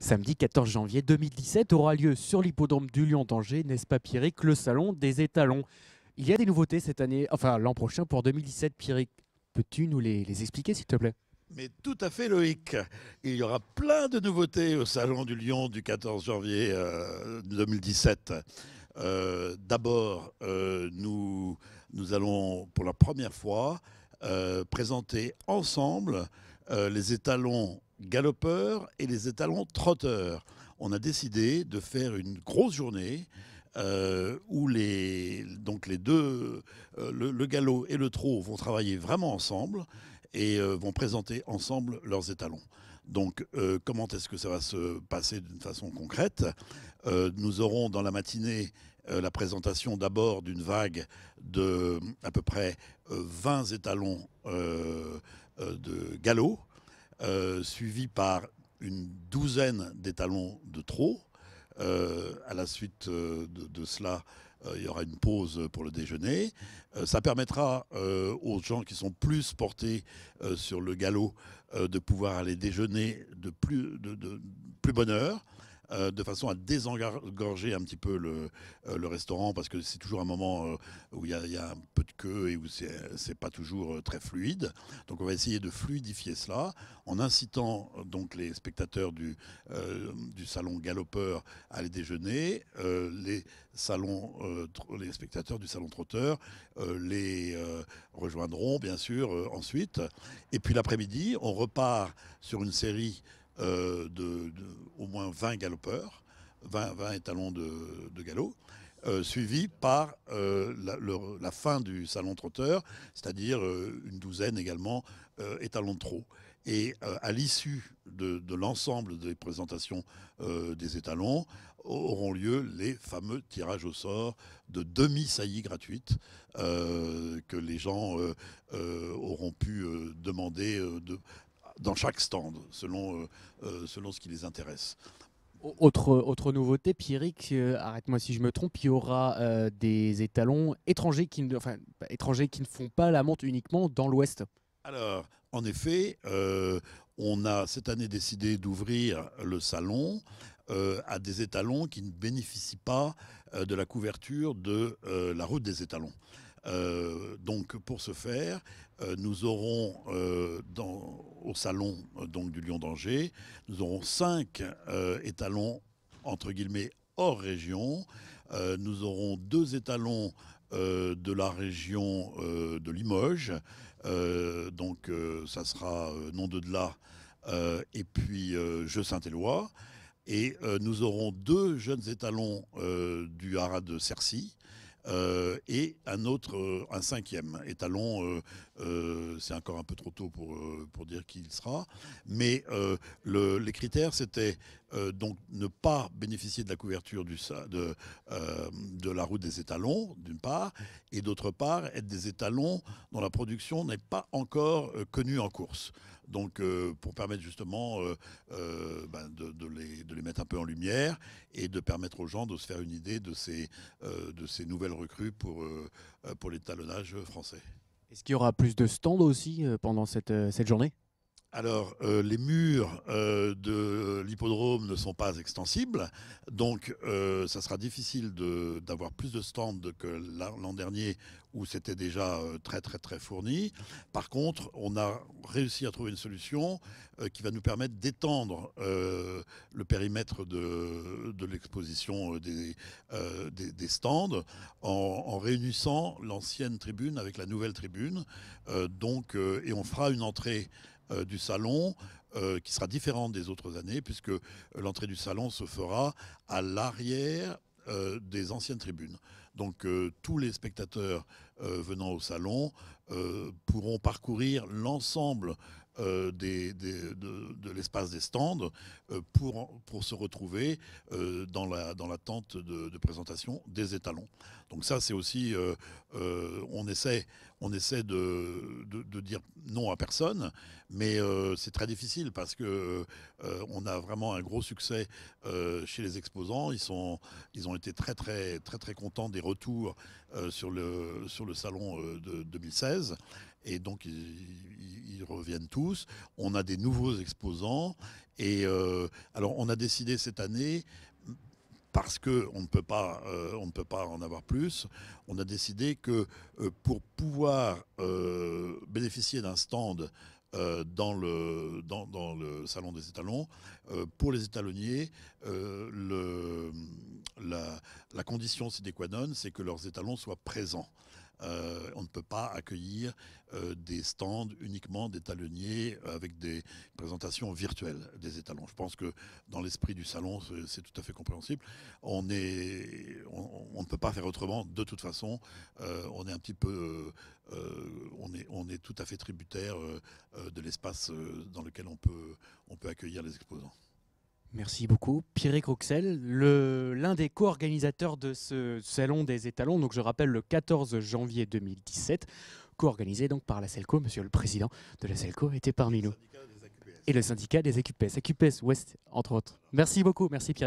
Samedi 14 janvier 2017 aura lieu sur l'hippodrome du Lion d'Angers, n'est-ce pas Pierrick, le salon des étalons. Il y a des nouveautés cette année, enfin l'an prochain pour 2017 Pierrick. Peux-tu nous les, expliquer s'il te plaît mais tout à fait Loïc. Il y aura plein de nouveautés au Salon du Lion du 14 janvier 2017. Euh, euh, d'abord, euh, nous, nous allons pour la première fois présenter ensemble les étalons galopeurs et les étalons trotteurs. On a décidé de faire une grosse journée euh, où les, donc les deux, euh, le, galop et le trot vont travailler vraiment ensemble et euh, vont présenter ensemble leurs étalons. Donc comment est-ce que ça va se passer d'une façon concrète Nous aurons dans la matinée la présentation d'abord d'une vague de à peu près 20 étalons de galop euh, suivi par une douzaine d'étalons de trop. Euh, à la suite euh, de, cela, il y aura une pause pour le déjeuner. ça permettra aux gens qui sont plus portés sur le galop de pouvoir aller déjeuner de de plus bonne heure. Euh, de façon à désengorger un petit peu le, euh, restaurant, parce que c'est toujours un moment euh, où il y, a un peu de queue et où c'est pas toujours très fluide. Donc on va essayer de fluidifier cela en incitant donc les spectateurs du, salon galopeur à aller déjeuner, les, salons, les spectateurs du salon trotteur les rejoindront bien sûr ensuite. Et puis l'après-midi, on repart sur une série euh, de, au moins 20 galopeurs, 20, 20 étalons de, galop. Euh, suivis suivi par euh, la, fin du salon trotteur, c'est-à-dire une douzaine également étalons de trot. Et à l'issue de, l'ensemble des présentations des étalons, auront lieu les fameux tirages au sort de demi-saillies gratuites que les gens auront pu demander de, dans chaque stand, selon, euh, euh, selon ce qui les intéresse. Autre, autre nouveauté, Pierrick, euh, arrête-moi si je me trompe, il y aura des étalons étrangers qui, ne, étrangers qui ne font pas la monte uniquement dans l'Ouest. Alors, en effet, on a cette année décidé d'ouvrir le salon à des étalons qui ne bénéficient pas de la couverture de la route des étalons. Euh, donc pour ce faire, euh, nous aurons euh, au salon donc du Lion d'Angers, nous aurons cinq étalons entre guillemets hors région. nous aurons deux étalons de la région de Limoges. donc ça sera nom de delà et puis Jeux Saint-Éloi. Et nous aurons deux jeunes étalons du haras de Cercy. Euh, et un autre, euh, un cinquième étalon euh, euh, c'est encore un peu trop tôt pour, euh, dire qui il sera. Mais euh, les critères, c'était donc ne pas bénéficier de la couverture de, la route des étalons, d'une part, et d'autre part, être des étalons dont la production n'est pas encore connue en course. Donc, pour permettre justement ben, de, les, mettre un peu en lumière et de permettre aux gens de se faire une idée de ces, de ces nouvelles recrues pour, pour l'étalonnage français. Est-ce qu'il y aura plus de stands aussi euh, pendant cette, euh, cette journée alors, euh, les murs euh, de l'hippodrome ne sont pas extensibles, donc euh, ça sera difficile d'avoir plus de stands que l'an dernier où c'était déjà très très très fourni. Par contre, on a réussi à trouver une solution qui va nous permettre d'étendre le périmètre de, l'exposition des, stands en, en réunissant l'ancienne tribune avec la nouvelle tribune. donc, et on fera une entrée. Euh, du salon, euh, qui sera différente des autres années, puisque l'entrée du salon se fera à l'arrière euh, des anciennes tribunes. Donc tous les spectateurs euh, venant au salon euh, pourront parcourir l'ensemble euh, des, des, de, l'espace des stands pour, pour se retrouver dans la, dans la tente de, de, présentation des étalons. Donc ça, c'est aussi, on essaie, on essaie de, dire non à personne, mais c'est très difficile parce que on a vraiment un gros succès chez les exposants. Ils, sont, ils ont été très, très, très, très contents des retours euh, sur, le, sur le salon euh, de 2016. Et donc, ils, reviennent tous. On a des nouveaux exposants. Et euh, alors, on a décidé cette année, parce qu'on ne, peut pas, on ne peut pas en avoir plus, on a décidé que pour pouvoir bénéficier d'un stand dans, le, dans, le salon des étalons. pour les étalonniers, le, condition sine qua non, c'est que leurs étalons soient présents. Euh, on ne peut pas accueillir euh, des stands uniquement d'étalonniers euh, avec des présentations virtuelles des étalons. Je pense que dans l'esprit du salon, c'est tout à fait compréhensible. On, ne peut pas faire autrement. De toute façon, on est un petit peu, on est, tout à fait tributaire de l'espace dans lequel on peut accueillir les exposants. Merci beaucoup. Pierre Croxel, l'un des co-organisateurs de ce Salon des étalons, donc je rappelle le 14 janvier 2017, co-organisé donc par la SELCO. monsieur le président de la SELCO était parmi nous. Et le syndicat des AQPS, AQPS Ouest entre autres. Merci beaucoup, merci Pierre.